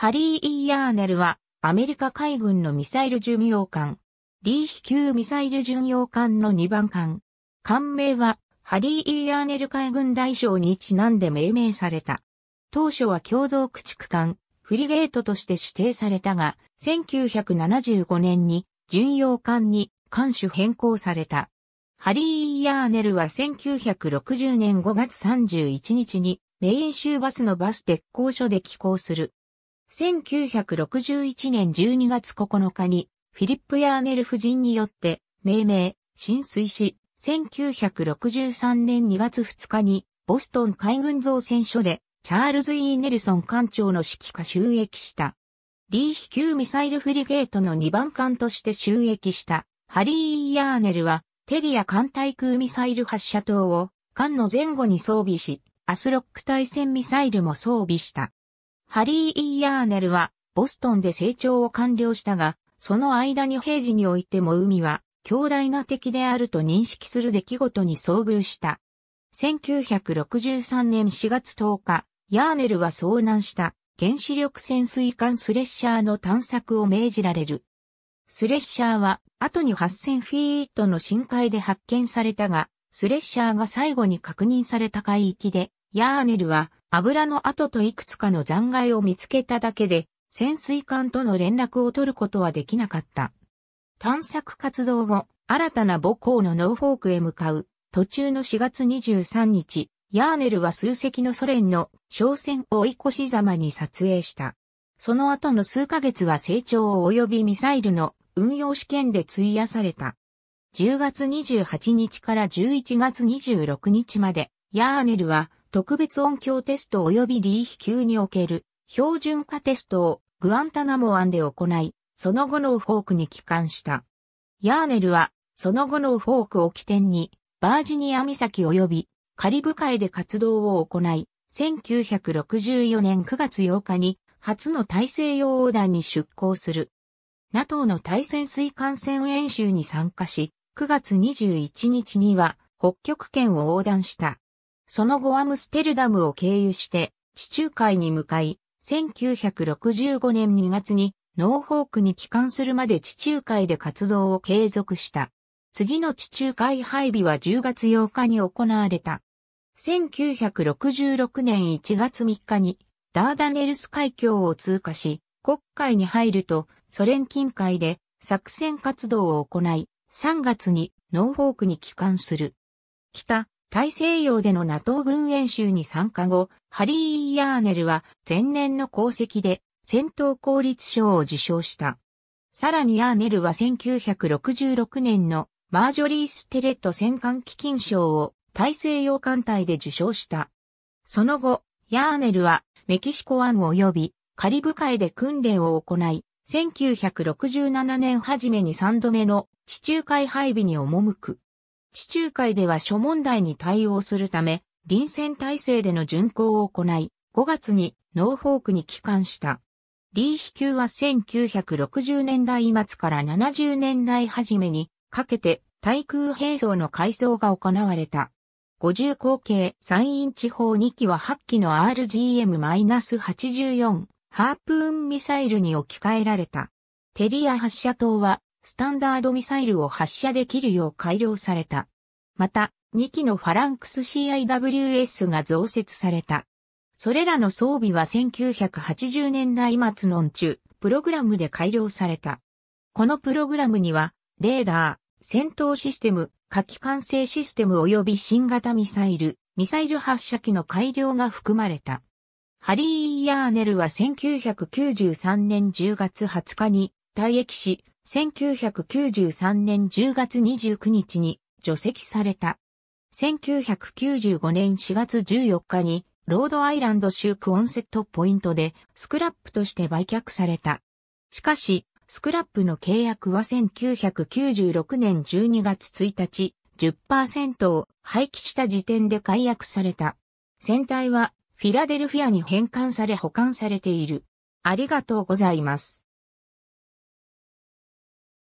ハリー・イーヤーネルは、アメリカ海軍のミサイル巡洋艦、リーヒ級ミサイル巡洋艦の2番艦。艦名は、ハリー・イーヤーネル海軍大将にちなんで命名された。当初は共同駆逐艦、フリゲートとして指定されたが、1975年に巡洋艦に艦種変更された。ハリー・イーヤーネルは1960年5月31日にメイン州バスのバス鉄工所で寄港する。1961年12月9日に、フィリップ・ヤーネル夫人によって、命名、浸水し、1963年2月2日に、ボストン海軍造船所で、チャールズ・イー・ネルソン艦長の指揮下収益した。リー飛級ミサイルフリゲートの2番艦として収益した、ハリー・ヤーネルは、テリア艦対空ミサイル発射塔を、艦の前後に装備し、アスロック対戦ミサイルも装備した。ハリー・イヤーネルは、ボストンで成長を完了したが、その間に平時においても海は、強大な敵であると認識する出来事に遭遇した。1963年4月10日、ヤーネルは遭難した原子力潜水艦スレッシャーの探索を命じられる。スレッシャーは後に8000フィートの深海で発見されたが、スレッシャーが最後に確認された海域で、ヤーネルは油の跡といくつかの残骸を見つけただけで、潜水艦との連絡を取ることはできなかった。探索活動後、新たな母校のノーフォークへ向かう、途中の4月23日、ヤーネルは数隻のソ連の商船を追い越しざまに撮影した。その後の数ヶ月は成長及びミサイルの運用試験で費やされた。10月28日から11月26日まで、ヤーネルは特別音響テスト及びリーヒ級における標準化テストをグアンタナモ湾で行い、その後のフォークに帰還した。ヤーネルは、その後のフォークを起点に、バージニア岬及びカリブ海で活動を行い、1964年9月8日に初の大西洋横断に出港する。NATO の対潜水艦船演習に参加し、9月21日には北極圏を横断した。その後アムステルダムを経由して地中海に向かい、1965年2月にノーフォークに帰還するまで地中海で活動を継続した。次の地中海配備は10月8日に行われた。1966年1月3日にダーダネルス海峡を通過し、国海に入るとソ連近海で作戦活動を行い、3月にノーフォークに帰還する。北、大西洋での NATO 軍演習に参加後、ハリー・ヤーネルは前年の功績で戦闘効率賞を受賞した。さらにヤーネルは1966年のマージョリー・ステレット戦艦基金賞を大西洋艦隊で受賞した。その後、ヤーネルはメキシコ湾及びカリブ海で訓練を行い、1967年初めに3度目の地中海配備に赴く。地中海では諸問題に対応するため、臨戦体制での巡航を行い、5月にノーフォークに帰還した。リー飛級は1960年代末から70年代初めにかけて対空兵装の改装が行われた。50口径山インチ砲2機は8機の RGM-84 ハープーンミサイルに置き換えられた。テリア発射塔はスタンダードミサイルを発射できるよう改良された。また、2機のファランクス CIWS が増設された。それらの装備は1980年代末の中、プログラムで改良された。このプログラムには、レーダー、戦闘システム、火器管制システム及び新型ミサイル、ミサイル発射機の改良が含まれた。ハリー・イヤーネルは1993年10月20日に退役し、1993年10月29日に除籍された。1995年4月14日にロードアイランド州クオンセットポイントでスクラップとして売却された。しかし、スクラップの契約は1996年12月1日、10%を廃棄した時点で解約された。船体はフィラデルフィアに返還され保管されている。ありがとうございます。